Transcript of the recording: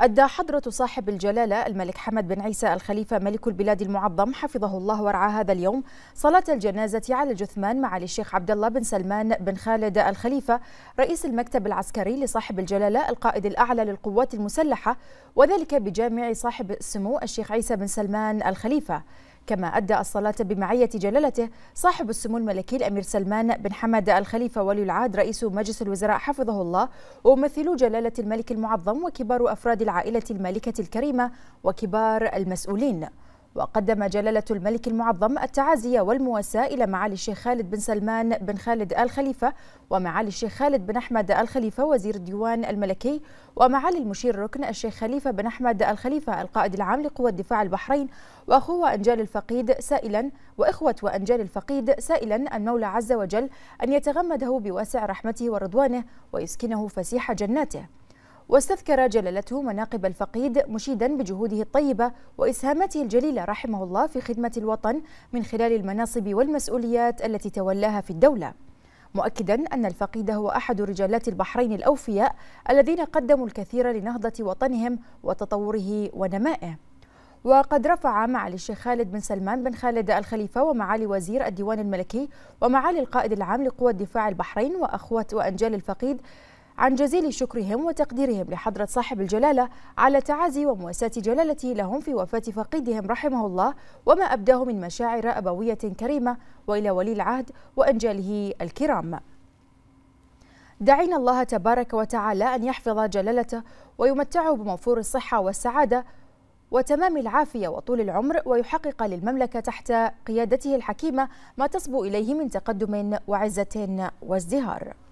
أدى حضرة صاحب الجلالة الملك حمد بن عيسى الخليفة ملك البلاد المعظم حفظه الله ورعاه هذا اليوم صلاة الجنازة على الجثمان معالي الشيخ عبد الله بن سلمان بن خالد الخليفة رئيس المكتب العسكري لصاحب الجلالة القائد الأعلى للقوات المسلحة وذلك بجامع صاحب السمو الشيخ عيسى بن سلمان الخليفة كما أدى الصلاة بمعية جلالته صاحب السمو الملكي الأمير سلمان بن حمد الخليفة ولي العهد رئيس مجلس الوزراء حفظه الله وممثلو جلالة الملك المعظم وكبار أفراد العائلة المالكة الكريمة وكبار المسؤولين وقدم جلالة الملك المعظم التعازي والمواساة إلى معالي الشيخ خالد بن سلمان بن خالد آل خليفة ومعالي الشيخ خالد بن أحمد آل خليفة وزير الديوان الملكي ومعالي المشير ركن الشيخ خليفة بن أحمد آل خليفة القائد العام لقوى الدفاع البحرين وأخوة أنجال الفقيد سائلا وإخوة وأنجال الفقيد سائلا المولى عز وجل أن يتغمده بواسع رحمته ورضوانه ويسكنه فسيح جناته واستذكر جلالته مناقب الفقيد مشيدا بجهوده الطيبة وإسهاماته الجليلة رحمه الله في خدمة الوطن من خلال المناصب والمسؤوليات التي تولاها في الدولة مؤكدا أن الفقيد هو أحد رجالات البحرين الأوفياء الذين قدموا الكثير لنهضة وطنهم وتطوره ونمائه وقد رفع معالي الشيخ خالد بن سلمان بن خالد الخليفة ومعالي وزير الديوان الملكي ومعالي القائد العام لقوى الدفاع البحرين وأخوة وأنجال الفقيد عن جزيل شكرهم وتقديرهم لحضرة صاحب الجلالة على تعازي ومواساة جلالته لهم في وفاة فقيدهم رحمه الله وما أبداه من مشاعر أبوية كريمة وإلى ولي العهد وأنجاله الكرام دعينا الله تبارك وتعالى أن يحفظ جلالته ويمتعه بموفور الصحة والسعادة وتمام العافية وطول العمر ويحقق للمملكة تحت قيادته الحكيمة ما تصبو إليه من تقدم وعزة وازدهار